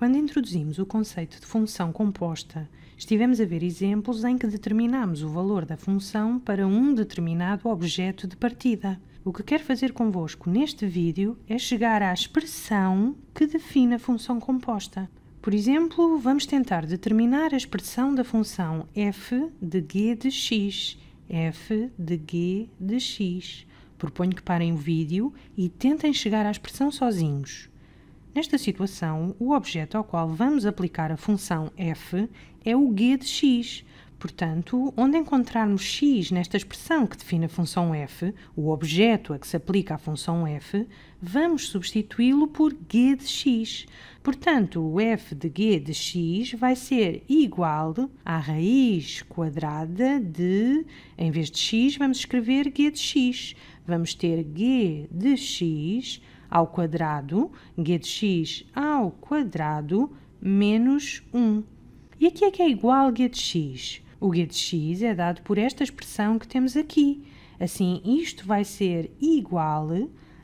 Quando introduzimos o conceito de função composta, estivemos a ver exemplos em que determinamos o valor da função para um determinado objeto de partida. O que quero fazer convosco neste vídeo é chegar à expressão que define a função composta. Por exemplo, vamos tentar determinar a expressão da função f de g de x, f de g de x. Proponho que parem o vídeo e tentem chegar à expressão sozinhos. Nesta situação, o objeto ao qual vamos aplicar a função f é o g de x. Portanto, onde encontrarmos x nesta expressão que define a função f, o objeto a que se aplica a função f, vamos substituí-lo por g de x. Portanto, o f de g de x vai ser igual à raiz quadrada de, em vez de x, vamos escrever g de x. Vamos ter g de x ao quadrado, g de x ao quadrado menos 1. E aqui é que é igual g de x O g de x é dado por esta expressão que temos aqui. Assim, isto vai ser igual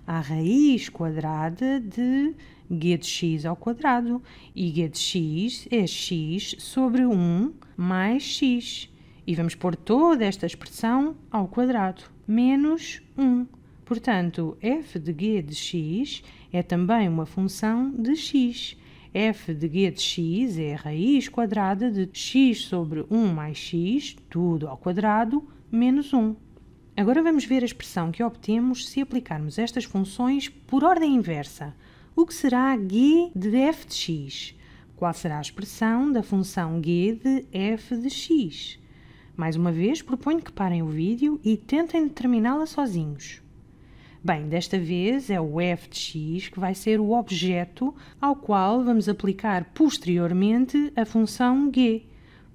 à raiz quadrada de g de x ao quadrado. E g de x é x sobre 1 mais x. E vamos pôr toda esta expressão ao quadrado, menos 1. Portanto, f de g de x é também uma função de x. f de g de x é a raiz quadrada de x sobre 1 mais x, tudo ao quadrado, menos 1. Agora vamos ver a expressão que obtemos se aplicarmos estas funções por ordem inversa. O que será g de f de x? Qual será a expressão da função g de f de x? Mais uma vez, proponho que parem o vídeo e tentem determiná-la sozinhos. Bem, desta vez é o f de x que vai ser o objeto ao qual vamos aplicar posteriormente a função g.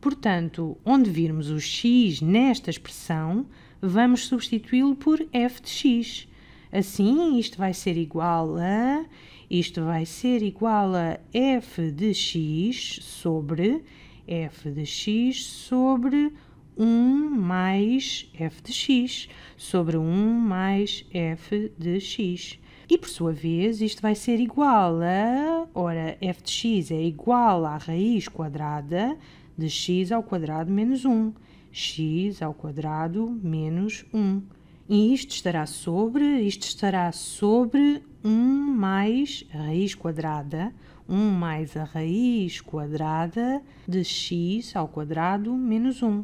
Portanto, onde virmos o x nesta expressão, vamos substituí-lo por f de x. Assim, isto vai ser igual a... Isto vai ser igual a f de x sobre f de x sobre 1 mais f de x sobre 1 mais f de x. E por sua vez, isto vai ser igual a. Ora, f de x é igual à raiz quadrada de x ao quadrado menos 1. x ao quadrado menos 1. E isto estará sobre. Isto estará sobre 1 mais a raiz quadrada. 1 mais a raiz quadrada de x ao quadrado menos 1.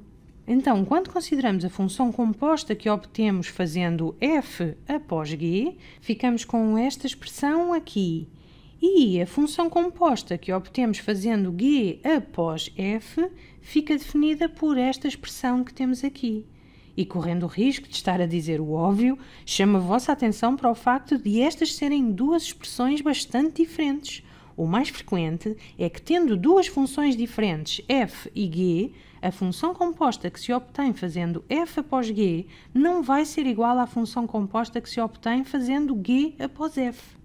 Então, quando consideramos a função composta que obtemos fazendo f após g, ficamos com esta expressão aqui. E a função composta que obtemos fazendo g após f fica definida por esta expressão que temos aqui. E correndo o risco de estar a dizer o óbvio, chamo a vossa atenção para o facto de estas serem duas expressões bastante diferentes. O mais frequente é que, tendo duas funções diferentes, f e g, a função composta que se obtém fazendo f após g não vai ser igual à função composta que se obtém fazendo g após f.